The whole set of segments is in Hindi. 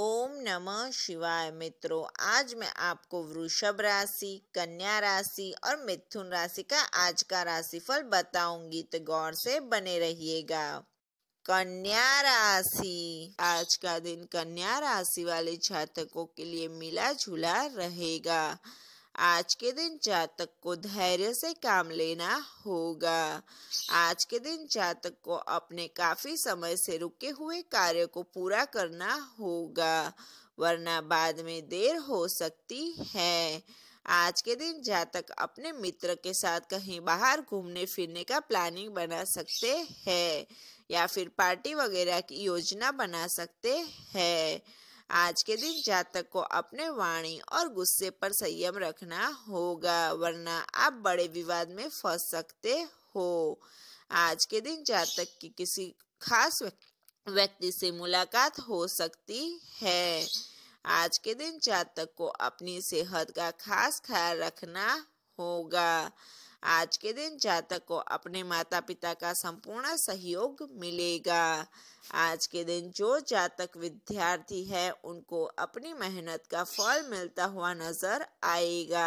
ओम नमः शिवाय मित्रों आज मैं आपको वृषभ राशि कन्या राशि और मिथुन राशि का आज का राशिफल बताऊंगी तो गौर से बने रहिएगा कन्या राशि आज का दिन कन्या राशि वाले जातकों के लिए मिला जुला रहेगा आज के दिन जातक को धैर्य से काम लेना होगा आज के दिन जातक को अपने काफी समय से रुके हुए कार्य को पूरा करना होगा वरना बाद में देर हो सकती है आज के दिन जातक अपने मित्र के साथ कहीं बाहर घूमने फिरने का प्लानिंग बना सकते हैं या फिर पार्टी वगैरह की योजना बना सकते हैं आज के दिन जातक को अपने वाणी और गुस्से पर संयम रखना होगा वरना आप बड़े विवाद में फंस सकते हो आज के दिन जातक की किसी खास व्यक्ति से मुलाकात हो सकती है आज के दिन जातक को अपनी सेहत का खास ख्याल रखना होगा आज के दिन जातक को अपने माता पिता का संपूर्ण सहयोग मिलेगा आज के दिन जो जातक विद्यार्थी है उनको अपनी मेहनत का फल मिलता हुआ नजर आएगा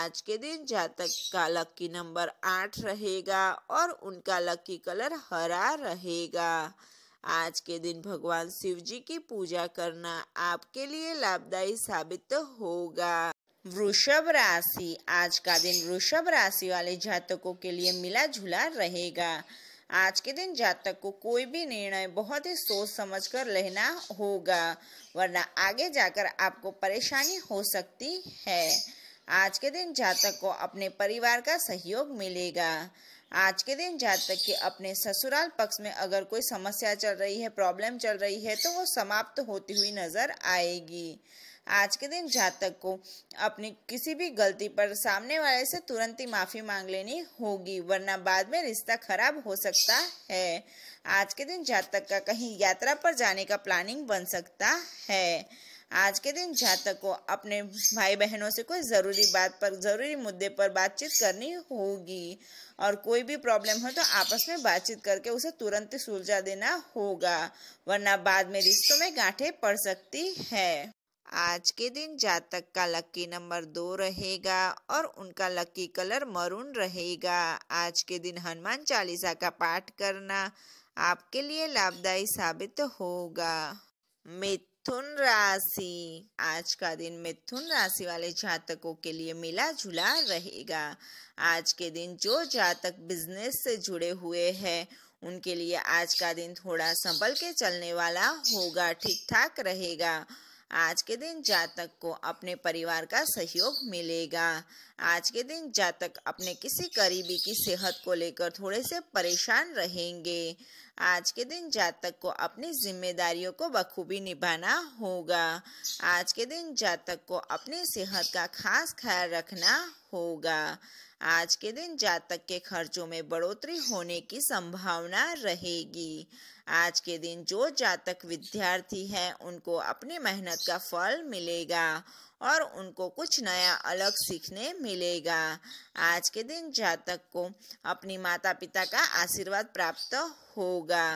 आज के दिन जातक का लकी नंबर आठ रहेगा और उनका लकी कलर हरा रहेगा आज के दिन भगवान शिव जी की पूजा करना आपके लिए लाभदायी साबित होगा वृषभ राशि आज का दिन वृषभ राशि वाले जातकों के लिए मिला जुला रहेगा आज के दिन जातक को कोई भी निर्णय बहुत ही सोच समझ कर लेना होगा वरना आगे जाकर आपको परेशानी हो सकती है आज के दिन जातक को अपने परिवार का सहयोग मिलेगा आज के दिन जातक के अपने ससुराल पक्ष में अगर कोई समस्या चल रही है प्रॉब्लम चल रही है तो वो समाप्त होती हुई नजर आएगी आज के दिन जातक को अपनी किसी भी गलती पर सामने वाले से तुरंत ही माफ़ी मांग लेनी होगी वरना बाद में रिश्ता खराब हो सकता है आज के दिन जातक का कहीं यात्रा पर जाने का प्लानिंग बन सकता है आज के दिन जातक को अपने भाई बहनों से कोई ज़रूरी बात पर ज़रूरी मुद्दे पर बातचीत करनी होगी और कोई भी प्रॉब्लम हो तो आपस में बातचीत करके उसे तुरंत सुलझा देना होगा वरना बाद में रिश्तों में गांठें पड़ सकती है आज के दिन जातक का लकी नंबर दो रहेगा और उनका लकी कलर मरून रहेगा आज के दिन हनुमान चालीसा का पाठ करना आपके लिए लाभदायी साबित होगा मित्र मिथुन राशि आज का दिन मिथुन राशि वाले जातकों के लिए मिला जुला रहेगा आज के दिन जो जातक बिजनेस से जुड़े हुए हैं उनके लिए आज का दिन थोड़ा संभल के चलने वाला होगा ठीक ठाक रहेगा आज के दिन जातक को अपने परिवार का सहयोग मिलेगा आज के दिन जातक अपने किसी करीबी की सेहत को लेकर थोड़े से परेशान रहेंगे आज के दिन जातक को अपनी जिम्मेदारियों को बखूबी निभाना होगा आज के दिन जातक को अपनी सेहत का खास ख्याल रखना होगा आज के दिन जातक के खर्चों में बढ़ोतरी होने की संभावना रहेगी आज के दिन जो जातक विद्यार्थी हैं उनको अपनी मेहनत का फल मिलेगा और उनको कुछ नया अलग सीखने मिलेगा आज के दिन जातक को अपनी माता पिता का आशीर्वाद प्राप्त होगा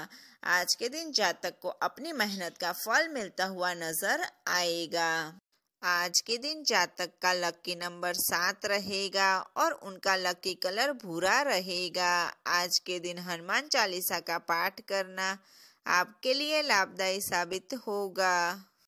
आज के दिन जातक को अपनी मेहनत का फल मिलता हुआ नजर आएगा आज के दिन जातक का लकी नंबर सात रहेगा और उनका लकी कलर भूरा रहेगा आज के दिन हनुमान चालीसा का पाठ करना आपके लिए लाभदायी साबित होगा